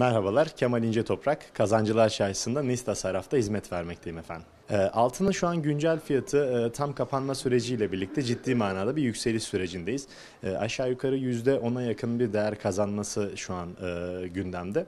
Merhabalar, Kemal İnce Toprak. Kazancılar Çarşısı'nda NİS Sarafta hizmet vermekteyim efendim. Ee, Altının şu an güncel fiyatı e, tam kapanma süreciyle birlikte ciddi manada bir yükseliş sürecindeyiz. E, aşağı yukarı %10'a yakın bir değer kazanması şu an e, gündemde.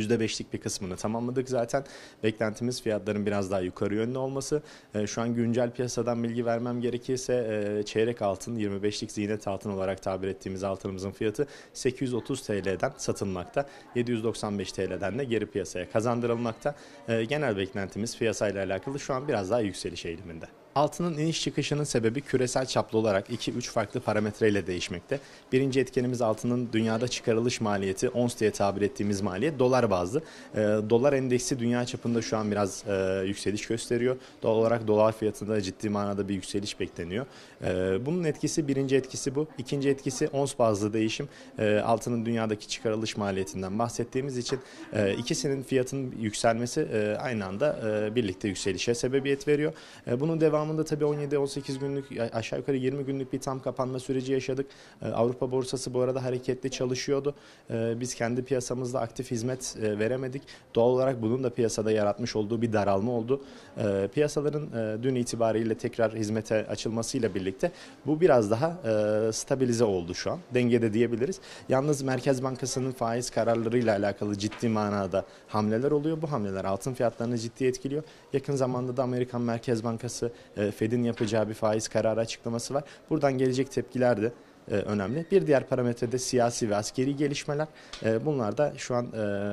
%5'lik bir kısmını tamamladık zaten. Beklentimiz fiyatların biraz daha yukarı yönlü olması. E, şu an güncel piyasadan bilgi vermem gerekirse e, çeyrek altın 25'lik ziynet altın olarak tabir ettiğimiz altınımızın fiyatı 830 TL'den satılmakta. 795 TL'den de geri piyasaya kazandırılmakta. E, genel beklentimiz piyasayla alakalı şu an biraz daha yükseliş eğiliminde. Altının iniş çıkışının sebebi küresel çaplı olarak 2-3 farklı parametreyle değişmekte. Birinci etkenimiz altının dünyada çıkarılış maliyeti, ons diye tabir ettiğimiz maliyet dolar bazlı. E, dolar endeksi dünya çapında şu an biraz e, yükseliş gösteriyor. Doğal olarak dolar fiyatında ciddi manada bir yükseliş bekleniyor. E, bunun etkisi birinci etkisi bu. İkinci etkisi ons bazlı değişim. E, altının dünyadaki çıkarılış maliyetinden bahsettiğimiz için e, ikisinin fiyatının yükselmesi e, aynı anda e, birlikte yükselişe sebebiyet veriyor. E, bunun devamı devamında tabii 17-18 günlük aşağı yukarı 20 günlük bir tam kapanma süreci yaşadık. Ee, Avrupa borsası bu arada hareketli çalışıyordu. Ee, biz kendi piyasamızda aktif hizmet e, veremedik. Doğal olarak bunun da piyasada yaratmış olduğu bir daralma oldu. Ee, piyasaların e, dün itibariyle tekrar hizmete açılmasıyla birlikte bu biraz daha e, stabilize oldu şu an. Dengede diyebiliriz. Yalnız Merkez Bankası'nın faiz kararlarıyla alakalı ciddi manada hamleler oluyor. Bu hamleler altın fiyatlarını ciddi etkiliyor. Yakın zamanda da Amerikan Merkez Bankası e, Fed'in yapacağı bir faiz kararı açıklaması var. Buradan gelecek tepkiler de e, önemli. Bir diğer parametre de siyasi ve askeri gelişmeler. E, bunlar da şu an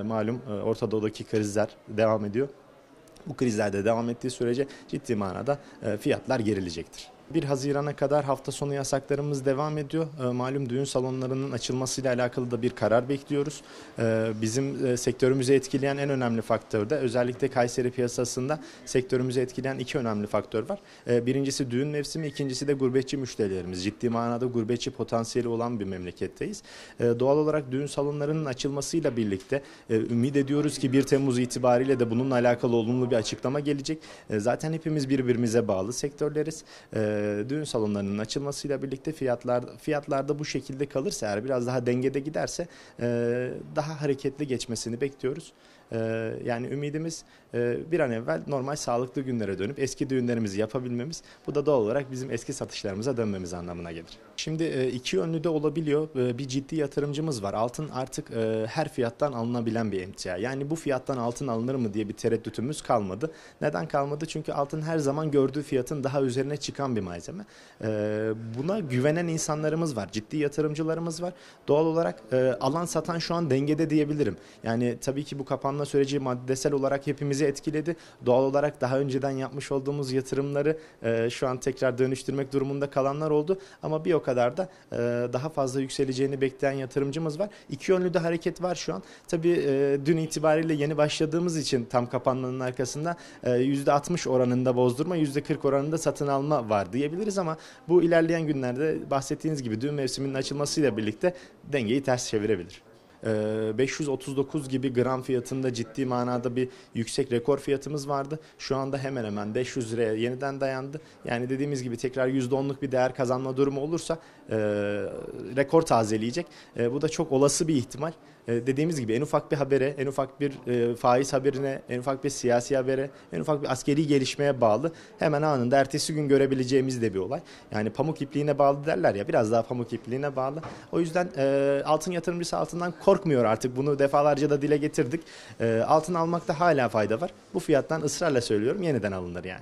malum Orta Doğu'daki krizler devam ediyor. Bu krizlerde devam ettiği sürece ciddi manada fiyatlar gerilecektir. 1 Haziran'a kadar hafta sonu yasaklarımız devam ediyor. Ee, malum düğün salonlarının açılmasıyla alakalı da bir karar bekliyoruz. Ee, bizim e, sektörümüzü etkileyen en önemli faktör de özellikle Kayseri piyasasında sektörümüzü etkileyen iki önemli faktör var. Ee, birincisi düğün mevsimi, ikincisi de gurbetçi müşterilerimiz. Ciddi manada gurbetçi potansiyeli olan bir memleketteyiz. Doğal olarak düğün salonlarının açılmasıyla birlikte e, ümit ediyoruz ki 1 Temmuz itibariyle de bununla alakalı olumlu bir açıklama gelecek. Zaten hepimiz birbirimize bağlı sektörleriz. Ee, düğün salonlarının açılmasıyla birlikte fiyatlar fiyatlarda bu şekilde kalırsa eğer biraz daha dengede giderse e, daha hareketli geçmesini bekliyoruz. Ee, yani ümidimiz e, bir an evvel normal sağlıklı günlere dönüp eski düğünlerimizi yapabilmemiz. Bu da doğal olarak bizim eski satışlarımıza dönmemiz anlamına gelir. Şimdi e, iki yönlü de olabiliyor. E, bir ciddi yatırımcımız var. Altın artık her fiyattan alınabilen bir emtia. Yani bu fiyattan altın alınır mı diye bir tereddütümüz kalmadı. Neden kalmadı? Çünkü altın her zaman gördüğü fiyatın daha üzerine çıkan bir malzeme. buna güvenen insanlarımız var. Ciddi yatırımcılarımız var. Doğal olarak alan satan şu an dengede diyebilirim. Yani tabii ki bu kapanma kalkınma süreci maddesel olarak hepimizi etkiledi. Doğal olarak daha önceden yapmış olduğumuz yatırımları e, şu an tekrar dönüştürmek durumunda kalanlar oldu. Ama bir o kadar da e, daha fazla yükseleceğini bekleyen yatırımcımız var. İki yönlü de hareket var şu an. Tabii e, dün itibariyle yeni başladığımız için tam kapanmanın arkasında e, %60 oranında bozdurma, %40 oranında satın alma var diyebiliriz ama bu ilerleyen günlerde bahsettiğiniz gibi dün mevsiminin açılmasıyla birlikte dengeyi ters çevirebilir. 539 ee, gibi gram fiyatında ciddi manada bir yüksek rekor fiyatımız vardı. Şu anda hemen hemen 500 liraya yeniden dayandı. Yani dediğimiz gibi tekrar %10'luk bir değer kazanma durumu olursa e, rekor tazeleyecek. E, bu da çok olası bir ihtimal. Ee, dediğimiz gibi en ufak bir habere, en ufak bir e, faiz haberine, en ufak bir siyasi habere, en ufak bir askeri gelişmeye bağlı hemen anında ertesi gün görebileceğimiz de bir olay. Yani pamuk ipliğine bağlı derler ya biraz daha pamuk ipliğine bağlı. O yüzden e, altın yatırımcısı altından korkmuyor artık bunu defalarca da dile getirdik. E, altın almakta hala fayda var. Bu fiyattan ısrarla söylüyorum yeniden alınır yani.